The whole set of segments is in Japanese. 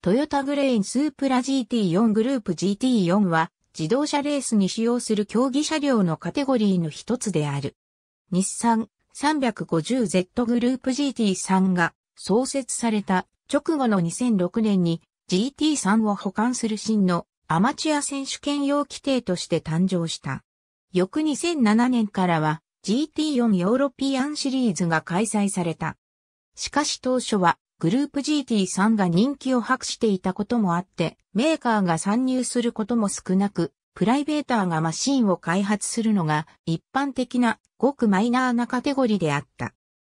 トヨタグレインスープラ GT4 グループ GT4 は自動車レースに使用する競技車両のカテゴリーの一つである。日産 350Z グループ GT3 が創設された直後の2006年に GT3 を保管する新のアマチュア選手権用規定として誕生した。翌2007年からは GT4 ヨーロピアンシリーズが開催された。しかし当初はグループ GT3 が人気を博していたこともあって、メーカーが参入することも少なく、プライベーターがマシンを開発するのが一般的なごくマイナーなカテゴリーであった。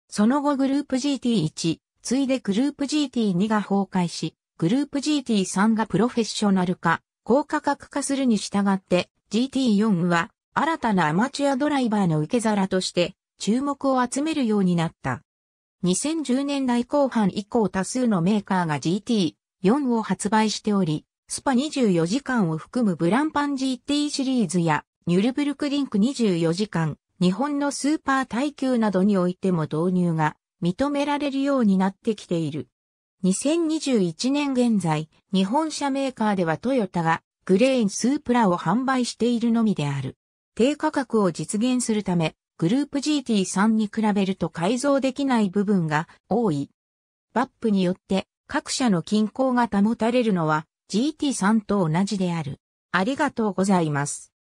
その後グループ GT1、ついでグループ GT2 が崩壊し、グループ GT3 がプロフェッショナル化、高価格化するに従って GT4 は新たなアマチュアドライバーの受け皿として注目を集めるようになった。2010年代後半以降多数のメーカーが GT4 を発売しており、スパ24時間を含むブランパン GT シリーズやニュルブルクリンク24時間、日本のスーパー耐久などにおいても導入が認められるようになってきている。2021年現在、日本車メーカーではトヨタがグレーンスープラを販売しているのみである。低価格を実現するため、グループ GT3 に比べると改造できない部分が多い。バップによって各社の均衡が保たれるのは GT3 と同じである。ありがとうございます。